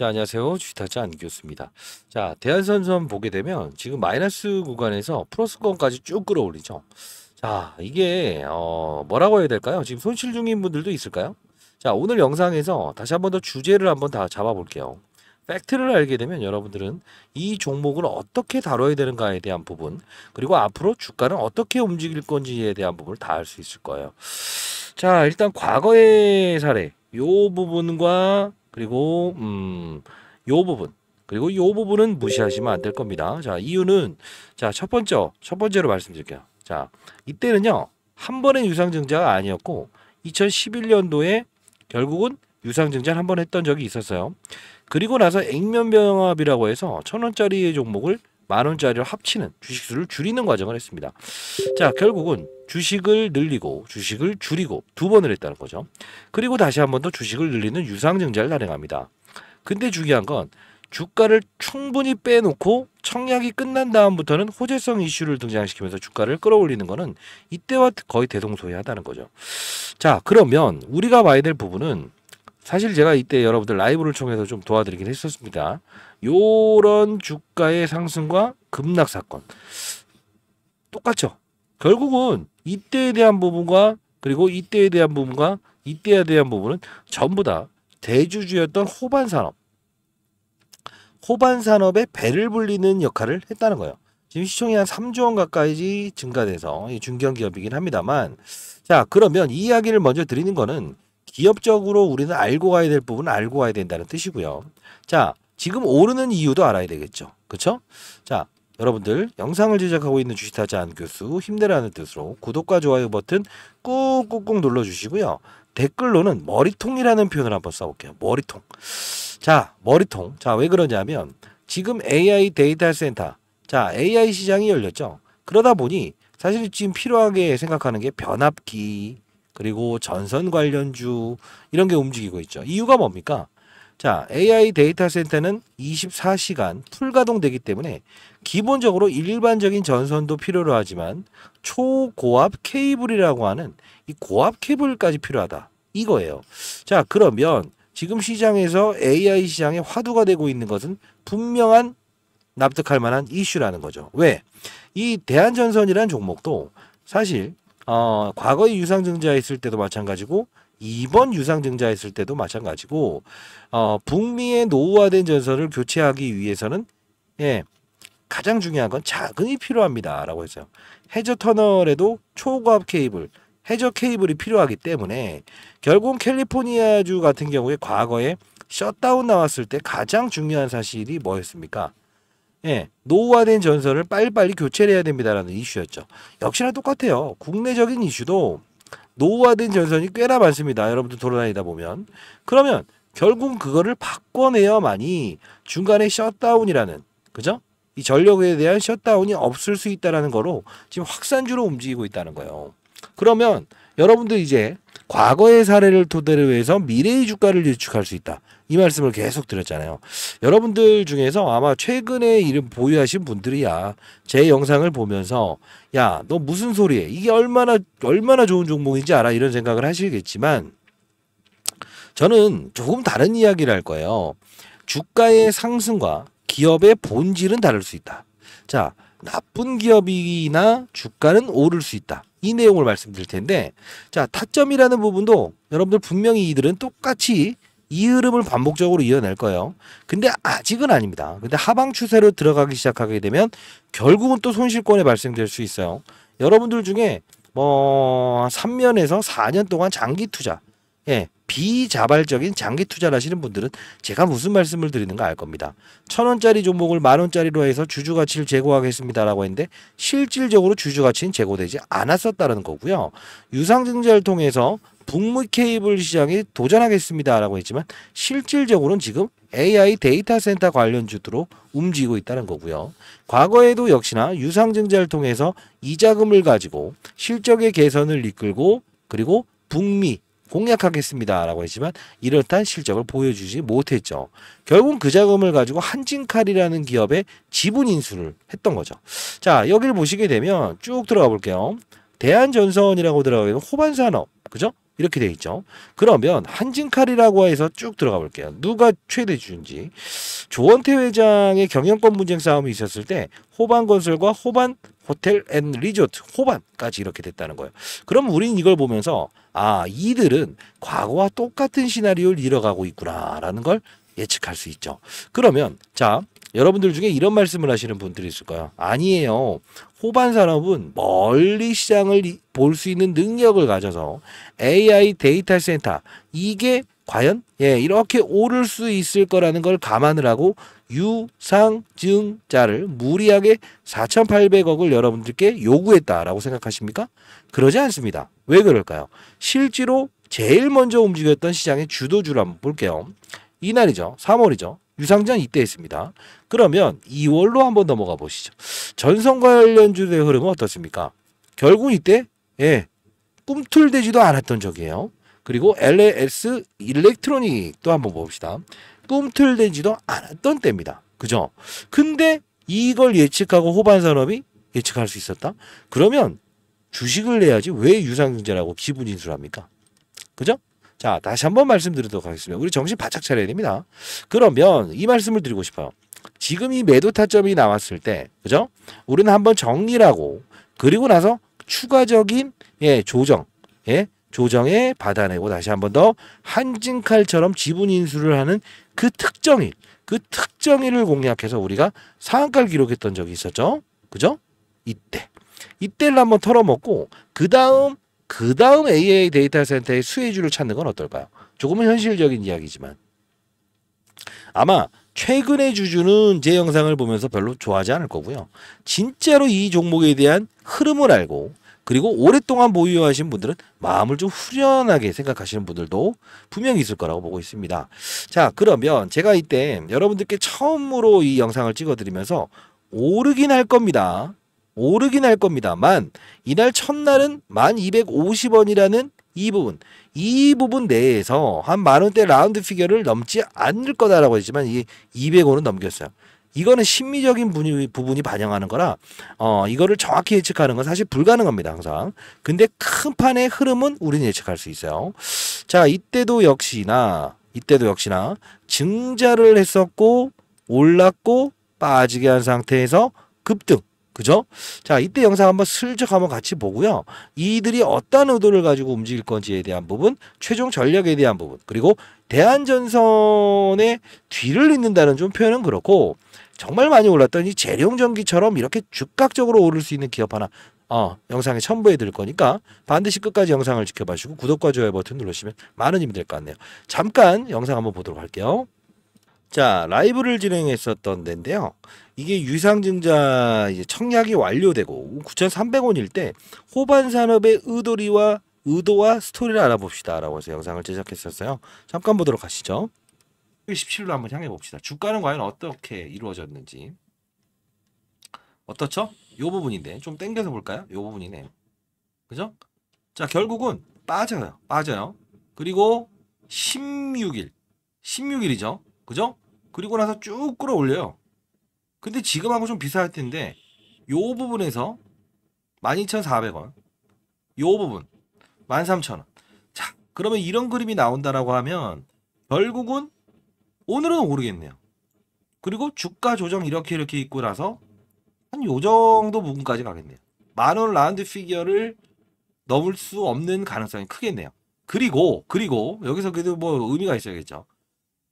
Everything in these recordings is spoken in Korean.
자, 안녕하세요. 주식타자 안기였입니다 자, 대한선수원 보게 되면 지금 마이너스 구간에서 플러스권까지 쭉 끌어올리죠. 자, 이게 어, 뭐라고 해야 될까요? 지금 손실 중인 분들도 있을까요? 자, 오늘 영상에서 다시 한번 더 주제를 한번 다 잡아볼게요. 팩트를 알게 되면 여러분들은 이 종목을 어떻게 다뤄야 되는가에 대한 부분 그리고 앞으로 주가는 어떻게 움직일 건지에 대한 부분을 다 알 수 있을 거예요. 자, 일단 과거의 사례 요 부분과 그리고 음, 요 부분 그리고 요 부분은 무시하시면 안 될 겁니다. 자, 이유는 자, 첫 번째 첫 번째로 말씀드릴게요. 자, 이때는요. 한 번의 유상증자가 아니었고 2011년도에 결국은 유상증자 한번 했던 적이 있었어요. 그리고 나서 액면병합이라고 해서 천 원짜리의 종목을 만 원짜리를 합치는 주식수를 줄이는 과정을 했습니다. 자, 결국은 주식을 늘리고 주식을 줄이고 두 번을 했다는 거죠. 그리고 다시 한 번 더 주식을 늘리는 유상증자를 단행합니다. 근데 중요한 건 주가를 충분히 빼놓고 청약이 끝난 다음부터는 호재성 이슈를 등장시키면서 주가를 끌어올리는 것은 이때와 거의 대동소이하다는 거죠. 자, 그러면 우리가 봐야 될 부분은 사실 제가 이때 여러분들 라이브를 통해서 좀 도와드리긴 했었습니다. 요런 주가의 상승과 급락 사건 똑같죠. 결국은 이때에 대한 부분과 그리고 이때에 대한 부분과 이때에 대한 부분은 전부 다 대주주였던 호반 산업 호반 산업의 배를 불리는 역할을 했다는 거예요. 지금 시총이 한 3조 원 가까이 증가돼서 중견 기업이긴 합니다만 자 그러면 이 이야기를 먼저 드리는 거는 기업적으로 우리는 알고 가야 될 부분은 알고 가야 된다는 뜻이고요. 자, 지금 오르는 이유도 알아야 되겠죠. 그렇죠? 자, 여러분들 영상을 제작하고 있는 주식타자안 교수 힘내라는 뜻으로 구독과 좋아요 버튼 꾹꾹꾹 눌러주시고요. 댓글로는 머리통이라는 표현을 한번 써볼게요. 머리통. 자, 머리통. 자, 왜 그러냐면 지금 AI 데이터 센터. 자, AI 시장이 열렸죠. 그러다 보니 사실 지금 필요하게 생각하는 게 변압기, 그리고 전선 관련주 이런 게 움직이고 있죠. 이유가 뭡니까? 자, AI 데이터 센터는 24시간 풀가동되기 때문에 기본적으로 일반적인 전선도 필요로 하지만 초고압 케이블이라고 하는 이 고압 케이블까지 필요하다. 이거예요. 자, 그러면 지금 시장에서 AI 시장에 화두가 되고 있는 것은 분명한 납득할 만한 이슈라는 거죠. 왜? 이 대한전선이라는 종목도 사실 어, 과거의 유상증자했을 때도 마찬가지고 이번 유상증자했을 때도 마찬가지고 어, 북미의 노후화된 전선을 교체하기 위해서는 예, 가장 중요한 건 자금이 필요합니다라고 했어요. 해저 터널에도 초고압 케이블, 해저 케이블이 필요하기 때문에 결국 캘리포니아주 같은 경우에 과거에 셧다운 나왔을 때 가장 중요한 사실이 뭐였습니까? 예, 노후화된 전선을 빨리빨리 교체를 해야 됩니다라는 이슈였죠. 역시나 똑같아요. 국내적인 이슈도 노후화된 전선이 꽤나 많습니다. 여러분들 돌아다니다 보면. 그러면 결국 그거를 바꿔내야만이 중간에 셧다운이라는 그죠? 이 전력에 대한 셧다운이 없을 수 있다라는 거로 지금 확산주로 움직이고 있다는 거예요. 그러면 여러분들 이제 과거의 사례를 토대로 해서 미래의 주가를 예측할 수 있다. 이 말씀을 계속 드렸잖아요. 여러분들 중에서 아마 최근에 이름 보유하신 분들이야 제 영상을 보면서 야 너 무슨 소리해 이게 얼마나 얼마나 좋은 종목인지 알아 이런 생각을 하시겠지만 저는 조금 다른 이야기를 할 거예요. 주가의 상승과 기업의 본질은 다를 수 있다. 자 나쁜 기업이나 주가는 오를 수 있다. 이 내용을 말씀드릴 텐데 자 타점이라는 부분도 여러분들 분명히 이들은 똑같이 이 흐름을 반복적으로 이어낼 거예요. 근데 아직은 아닙니다. 근데 하방 추세로 들어가기 시작하게 되면 결국은 또 손실권이 발생될 수 있어요. 여러분들 중에 뭐 3년에서 4년 동안 장기 투자 예 비자발적인 장기 투자를 하시는 분들은 제가 무슨 말씀을 드리는가 알 겁니다. 천 원짜리 종목을 만 원짜리로 해서 주주 가치를 제고하겠습니다라고 했는데 실질적으로 주주 가치는 제고되지 않았었다는 거고요. 유상증자를 통해서 북무 케이블 시장에 도전하겠습니다라고 했지만 실질적으로는 지금 AI 데이터 센터 관련주도로 움직이고 있다는 거고요. 과거에도 역시나 유상증자를 통해서 이자금을 가지고 실적의 개선을 이끌고 그리고 북미 공략하겠습니다라고 했지만 이렇다 실적을 보여주지 못했죠. 결국 은그 자금을 가지고 한진칼이라는 기업의 지분 인수를 했던 거죠. 자 여기를 보시게 되면 쭉 들어가 볼게요. 대한전선이라고 들어가게 되면 호반산업 그죠? 이렇게 되어 있죠. 그러면 한진칼이라고 해서 쭉 들어가 볼게요. 누가 최대 주인지. 조원태 회장의 경영권 분쟁 싸움이 있었을 때 호반건설과 호반 호텔 앤 리조트 호반까지 이렇게 됐다는 거예요. 그럼 우린 이걸 보면서 아 이들은 과거와 똑같은 시나리오를 이뤄가고 있구나라는 걸 예측할 수 있죠. 그러면 자 여러분들 중에 이런 말씀을 하시는 분들이 있을 거예요. 아니에요. 호반 산업은 멀리 시장을 볼 수 있는 능력을 가져서 AI 데이터 센터 이게 과연 예 이렇게 오를 수 있을 거라는 걸 감안을 하고 유상증자를 무리하게 4,800억을 여러분들께 요구했다라고 생각하십니까? 그러지 않습니다. 왜 그럴까요? 실제로 제일 먼저 움직였던 시장의 주도주를 한번 볼게요. 이날이죠. 3월이죠. 유상장 이때 했습니다. 그러면 2월로 한번 넘어가 보시죠. 전선 관련 주들의 흐름은 어떻습니까? 결국 이때 예, 꿈틀대지도 않았던 적이에요. 그리고 LAS 일렉트로닉또 한번 봅시다. 꿈틀대지도 않았던 때입니다. 그죠? 근데 이걸 예측하고 호반산업이 예측할 수 있었다? 그러면 주식을 내야지 왜 유상증자라고 기분 인수를 합니까? 그죠? 자, 다시 한번 말씀드리도록 하겠습니다. 우리 정신 바짝 차려야 됩니다. 그러면 이 말씀을 드리고 싶어요. 지금 이 매도 타점이 나왔을 때, 그죠? 우리는 한번 정리라고 그리고 나서 추가적인 예, 조정, 예, 조정에 받아내고 다시 한번 더 한진칼처럼 지분 인수를 하는 그 특정일, 그 특정일을 공략해서 우리가 상한가를 기록했던 적이 있었죠. 그죠? 이때. 이때를 한번 털어먹고 그 다음 그 다음 AI 데이터 센터의 수혜주를 찾는 건 어떨까요? 조금은 현실적인 이야기지만 아마 최근의 주주는 제 영상을 보면서 별로 좋아하지 않을 거고요. 진짜로 이 종목에 대한 흐름을 알고 그리고 오랫동안 보유하신 분들은 마음을 좀 후련하게 생각하시는 분들도 분명히 있을 거라고 보고 있습니다. 자 그러면 제가 이때 여러분들께 처음으로 이 영상을 찍어드리면서 오르긴 할 겁니다. 오르긴 할 겁니다만 이날 첫날은 1250원이라는 이 부분 이 부분 내에서 한 만원대 라운드 피겨를 넘지 않을 거다라고 했지만 이 200원은 넘겼어요. 이거는 심리적인 부분이 반영하는 거라 어 이거를 정확히 예측하는 건 사실 불가능합니다 항상 근데 큰 판의 흐름은 우리는 예측할 수 있어요 자 이때도 역시나 이때도 역시나 증자를 했었고 올랐고 빠지게 한 상태에서 급등 그죠? 자, 이때 영상 한번 슬쩍 한번 같이 보고요. 이들이 어떤 의도를 가지고 움직일 건지에 대한 부분, 최종 전략에 대한 부분, 그리고 대한전선의 뒤를 잇는다는 좀 표현은 그렇고, 정말 많이 올랐던 이 재룡전기처럼 이렇게 즉각적으로 오를 수 있는 기업 하나, 어, 영상에 첨부해 드릴 거니까 반드시 끝까지 영상을 지켜봐 주시고 구독과 좋아요 버튼 눌러주시면 많은 힘이 될 것 같네요. 잠깐 영상 한번 보도록 할게요. 자, 라이브를 진행했었던 데인데요. 이게 유상증자 이제 청약이 완료되고 9,300원일 때 호반 산업의 의도리와 의도와 스토리를 알아봅시다라고 해서 영상을 제작했었어요. 잠깐 보도록 하시죠. 17로 한번 향해 봅시다. 주가는 과연 어떻게 이루어졌는지. 어떻죠? 요 부분인데 좀 땡겨서 볼까요? 요 부분이네. 그죠? 자, 결국은 빠져요. 빠져요. 그리고 16일. 16일이죠. 그죠? 그리고 나서 쭉 끌어올려요. 근데 지금하고 좀 비슷할 텐데 요 부분에서 12,400원 요 부분 13,000원 자 그러면 이런 그림이 나온다라고 하면 결국은 오늘은 오르겠네요. 그리고 주가 조정 이렇게 이렇게 있고 나서 한 요 정도 부분까지 가겠네요. 만원 라운드 피규어를 넘을 수 없는 가능성이 크겠네요. 그리고 그리고 여기서 그래도 뭐 의미가 있어야겠죠.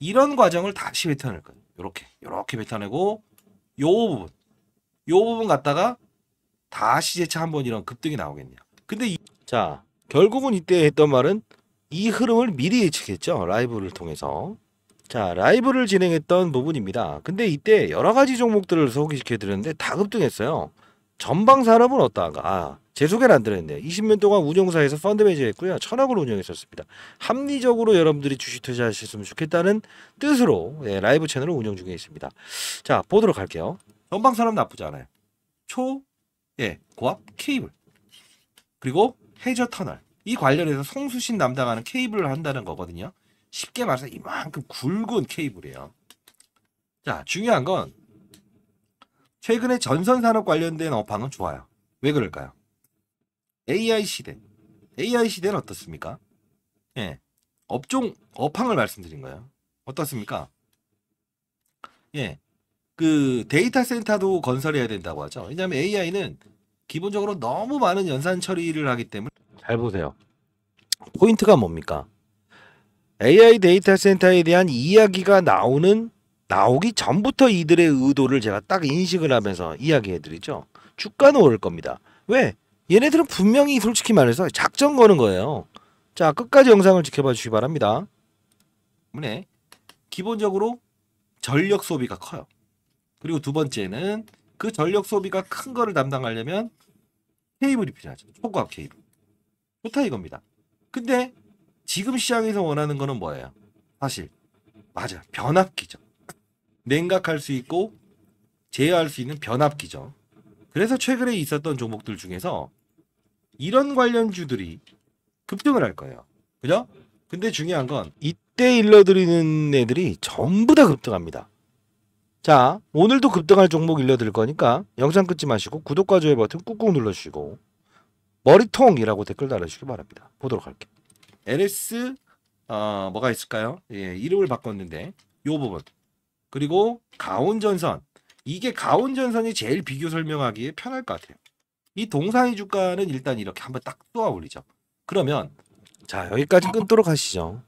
이런 과정을 다시 뱉어낼 거예요. 요렇게 요렇게 뱉어내고 요 부분 요 부분 갖다가 다시 재차 한번 이런 급등이 나오겠냐. 근데 이, 자 결국은 이때 했던 말은 이 흐름을 미리 예측했죠. 라이브를 통해서. 자 라이브를 진행했던 부분입니다. 근데 이때 여러 가지 종목들을 소개시켜드렸는데 다 급등했어요. 전방 산업은 어떠한가? 아, 제 소개를 안 드렸네. 20년 동안 운영사에서 펀드 매니저했고요. 천억을 운영했었습니다. 합리적으로 여러분들이 주식 투자하셨으면 좋겠다는 뜻으로 예, 라이브 채널을 운영 중에 있습니다. 자, 보도록 할게요. 전방 산업 나쁘지 않아요. 초, 예, 고압 케이블. 그리고 해저 터널. 이 관련해서 송수신 담당하는 케이블을 한다는 거거든요. 쉽게 말해서 이만큼 굵은 케이블이에요. 자, 중요한 건 최근에 전선 산업 관련된 업황은 좋아요. 왜 그럴까요? AI 시대. AI 시대는 어떻습니까? 예. 업종 업황을 말씀드린 거예요. 어떻습니까? 예. 그 데이터 센터도 건설해야 된다고 하죠. 왜냐하면 AI는 기본적으로 너무 많은 연산 처리를 하기 때문에 잘 보세요. 포인트가 뭡니까? AI 데이터 센터에 대한 이야기가 나오는 나오기 전부터 이들의 의도를 제가 딱 인식을 하면서 이야기해드리죠. 주가는 오를 겁니다. 왜? 얘네들은 분명히 솔직히 말해서 작전 거는 거예요. 자 끝까지 영상을 지켜봐 주시기 바랍니다. 네. 기본적으로 전력 소비가 커요. 그리고 두 번째는 그 전력 소비가 큰 거를 담당하려면 케이블이 필요하죠. 초과압 케이블. 좋다 이겁니다. 근데 지금 시장에서 원하는 거는 뭐예요? 사실 맞아요. 변압기죠. 냉각할 수 있고 제어할 수 있는 변압기죠. 그래서 최근에 있었던 종목들 중에서 이런 관련주들이 급등을 할 거예요. 그죠? 근데 중요한 건 이때 일러드리는 애들이 전부 다 급등합니다. 자, 오늘도 급등할 종목 일러드릴 거니까 영상 끊지 마시고 구독과 좋아요 버튼 꾹꾹 눌러주시고 머리통이라고 댓글 달아주시기 바랍니다. 보도록 할게요. LS 어, 뭐가 있을까요? 예, 이름을 바꿨는데 요 부분 그리고 가온전선 이게 가온전선이 제일 비교 설명하기에 편할 것 같아요. 이 동상이 주가는 일단 이렇게 한번 딱 쏘아 올리죠. 그러면 자 여기까지 끊도록 하시죠.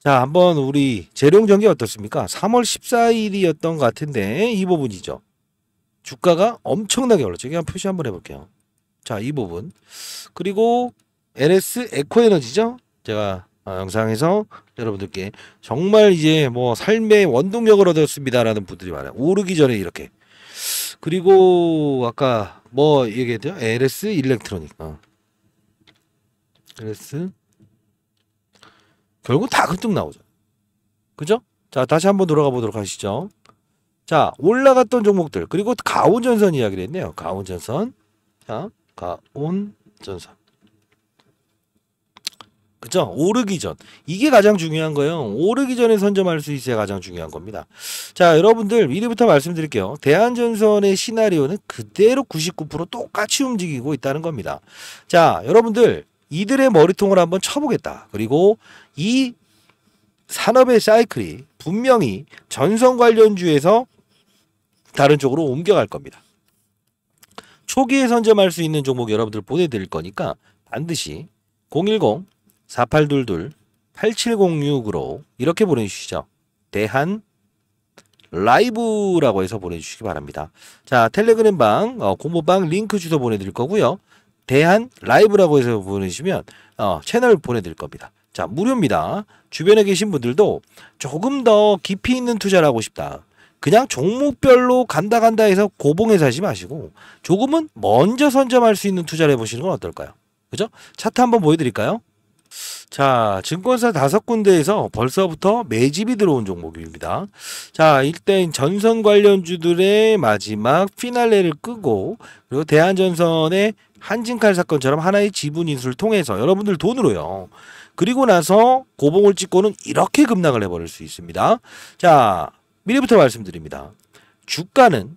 자 한번 우리 재룡 전기 어떻습니까? 3월 14일이었던 것 같은데 이 부분이죠. 주가가 엄청나게 올랐죠. 그냥 표시 한번 해볼게요. 자 이 부분 그리고 LS 에코에너지죠. 제가 어, 영상에서 여러분들께 정말 이제 뭐 삶의 원동력을 얻었습니다라는 분들이 많아요. 오르기 전에 이렇게. 그리고 아까 뭐 얘기했죠? LS 일렉트로닉. 어. LS 결국 다 급등 나오죠. 그죠? 자, 다시 한번 돌아가 보도록 하시죠. 자, 올라갔던 종목들. 그리고 가온전선 이야기를 했네요. 가온전선. 자, 가온전선. 그죠? 오르기 전. 이게 가장 중요한 거예요. 오르기 전에 선점할 수 있어야 가장 중요한 겁니다. 자, 여러분들 미리부터 말씀드릴게요. 대한전선의 시나리오는 그대로 99% 똑같이 움직이고 있다는 겁니다. 자, 여러분들 이들의 머리통을 한번 쳐보겠다. 그리고 이 산업의 사이클이 분명히 전선 관련주에서 다른 쪽으로 옮겨갈 겁니다. 초기에 선점할 수 있는 종목 여러분들 보내드릴 거니까 반드시 010 4822-8706으로 이렇게 보내주시죠. 대한 라이브라고 해서 보내주시기 바랍니다. 자 텔레그램 방 어, 공모방 링크 주소 보내드릴 거고요. 대한 라이브라고 해서 보내주시면 어, 채널 보내드릴 겁니다. 자 무료입니다. 주변에 계신 분들도 조금 더 깊이 있는 투자를 하고 싶다. 그냥 종목별로 간다 간다 해서 고봉해서 하지 마시고 조금은 먼저 선점할 수 있는 투자를 해보시는 건 어떨까요? 그죠? 차트 한번 보여드릴까요? 자, 증권사 다섯 군데에서 벌써부터 매집이 들어온 종목입니다. 자, 일단 전선 관련주들의 마지막 피날레를 끄고 그리고 대한전선의 한진칼 사건처럼 하나의 지분 인수를 통해서 여러분들 돈으로요. 그리고 나서 고봉을 찍고는 이렇게 급락을 해버릴 수 있습니다. 자, 미리부터 말씀드립니다. 주가는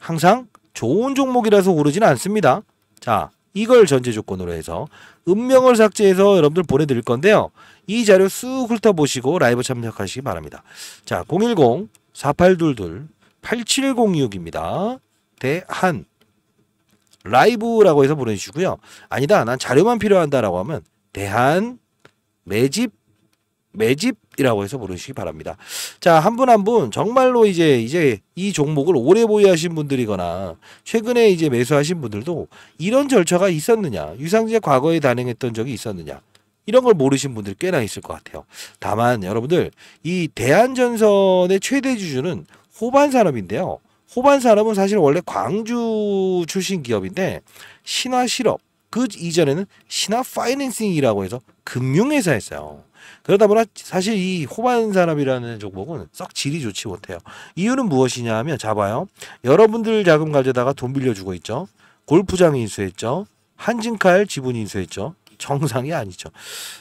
항상 좋은 종목이라서 오르지는 않습니다. 자, 이걸 전제 조건으로 해서 음명을 삭제해서 여러분들 보내드릴 건데요. 이 자료 쑥 훑어보시고 라이브 참여하시기 바랍니다. 자, 010-4822-8706입니다. 대한 라이브라고 해서 보내주시고요. 아니다, 난 자료만 필요하다라고 하면 대한 매집 매집이라고 해서 보르시기 바랍니다. 자, 한 분 한 분 정말로 이제 이제 이 종목을 오래 보유하신 분들이거나 최근에 이제 매수하신 분들도 이런 절차가 있었느냐, 유상증에 과거에 단행했던 적이 있었느냐, 이런 걸 모르신 분들 꽤나 있을 것 같아요. 다만 여러분들 이 대한전선의 최대 주주는 호반 산업인데요. 호반 산업은 사실 원래 광주 출신 기업인데 신화 실업 그 이전에는 신화 파이낸싱이라고 해서 금융회사였어요. 그러다 보니 사실 이 호반 산업이라는 종목은 썩 질이 좋지 못해요. 이유는 무엇이냐 하면 잡아요. 여러분들 자금 가져다가 돈 빌려주고 있죠. 골프장 인수했죠. 한진칼 지분 인수했죠. 정상이 아니죠.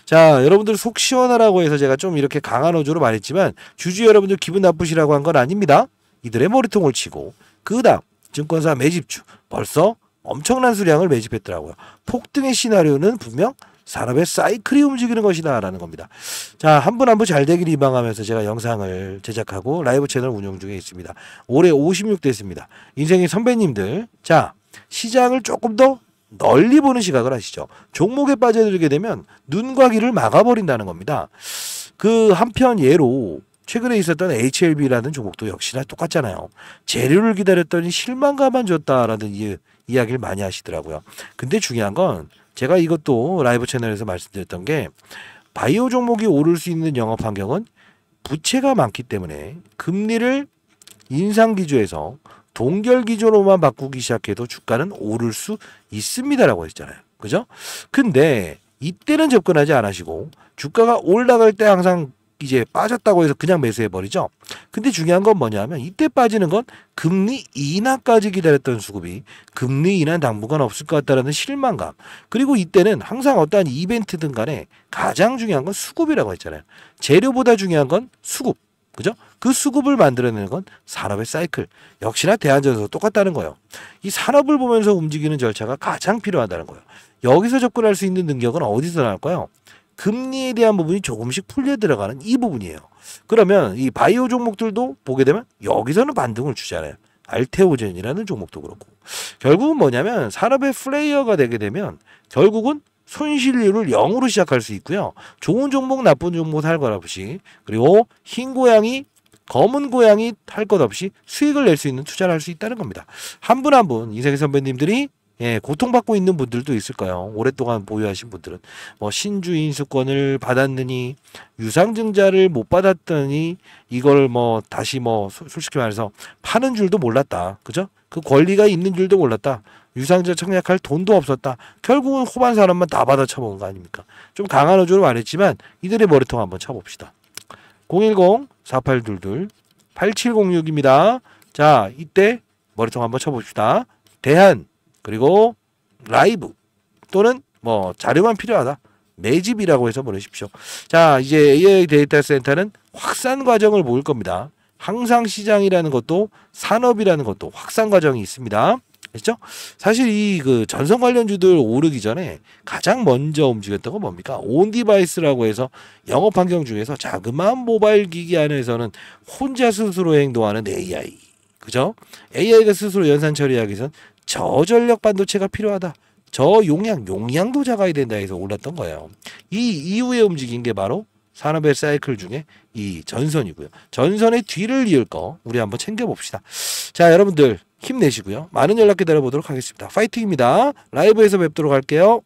자, 여러분들 속 시원하라고 해서 제가 좀 이렇게 강한 어조로 말했지만 주주 여러분들 기분 나쁘시라고 한 건 아닙니다. 이들의 머리통을 치고 그다음 증권사 매집주 벌써 엄청난 수량을 매집했더라고요. 폭등의 시나리오는 분명 산업의 사이클이 움직이는 것이다라는 겁니다. 자, 한 분 한 분 잘 되길 희망하면서 제가 영상을 제작하고 라이브 채널 운영 중에 있습니다. 올해 56대입니다. 인생의 선배님들, 자, 시장을 조금 더 널리 보는 시각을 하시죠. 종목에 빠져들게 되면 눈과 귀를 막아버린다는 겁니다. 그 한편 예로 최근에 있었던 HLB라는 종목도 역시나 똑같잖아요. 재료를 기다렸더니 실망감만 줬다라는 이, 이야기를 많이 하시더라고요. 근데 중요한 건 제가 이것도 라이브 채널에서 말씀드렸던 게 바이오 종목이 오를 수 있는 영업 환경은 부채가 많기 때문에 금리를 인상 기조에서 동결 기조로만 바꾸기 시작해도 주가는 오를 수 있습니다라고 했잖아요. 그죠? 근데 이때는 접근하지 않으시고 주가가 올라갈 때 항상 이제 빠졌다고 해서 그냥 매수해 버리죠. 근데 중요한 건 뭐냐면 이때 빠지는 건 금리 인하까지 기다렸던 수급이 금리 인하 당분간 없을 것 같다라는 실망감. 그리고 이때는 항상 어떠한 이벤트든 간에 가장 중요한 건 수급이라고 했잖아요. 재료보다 중요한 건 수급. 그죠? 그 수급을 만들어내는 건 산업의 사이클. 역시나 대안전에서 똑같다는 거예요. 이 산업을 보면서 움직이는 절차가 가장 필요하다는 거예요. 여기서 접근할 수 있는 능력은 어디서 나올까요? 금리에 대한 부분이 조금씩 풀려 들어가는 이 부분이에요. 그러면 이 바이오 종목들도 보게 되면 여기서는 반등을 주잖아요. 알테오젠이라는 종목도 그렇고 결국은 뭐냐면 산업의 플레이어가 되게 되면 결국은 손실률을 0으로 시작할 수 있고요. 좋은 종목 나쁜 종목 할것 없이 그리고 흰 고양이 검은 고양이 할 것 없이 수익을 낼 수 있는 투자를 할 수 있다는 겁니다. 한 분 한분 한분 이세계 선배님들이 예, 고통받고 있는 분들도 있을 까요 오랫동안 보유하신 분들은 뭐 신주 인수권을 받았느니 유상증자를 못 받았더니 이걸 뭐 다시 뭐 솔직히 말해서 파는 줄도 몰랐다. 그죠? 그 권리가 있는 줄도 몰랐다. 유상자 청약할 돈도 없었다. 결국은 호반 사람만 다 받아 쳐먹은 거 아닙니까? 좀 강한 어조로 말했지만 이들의 머리통 한번 쳐봅시다. 010-4822-8706입니다. 자, 이때 머리통 한번 쳐봅시다. 대한 그리고 라이브 또는 뭐 자료만 필요하다. 매집이라고 해서 보내십시오. 자, 이제 AI 데이터 센터는 확산 과정을 모을 겁니다. 항상 시장이라는 것도 산업이라는 것도 확산 과정이 있습니다. 그죠? 사실 이 그 전선 관련주들 오르기 전에 가장 먼저 움직였던 건 뭡니까? 온 디바이스라고 해서 영업 환경 중에서 자그마한 모바일 기기 안에서는 혼자 스스로 행동하는 AI. 그죠? AI가 스스로 연산 처리하기 전 저전력 반도체가 필요하다. 저 용량, 용량도 작아야 된다 해서 올랐던 거예요. 이 이후에 움직인 게 바로 산업의 사이클 중에 이 전선이고요. 전선의 뒤를 이을 거 우리 한번 챙겨봅시다. 자 여러분들 힘내시고요. 많은 연락 기다려보도록 하겠습니다. 파이팅입니다. 라이브에서 뵙도록 할게요.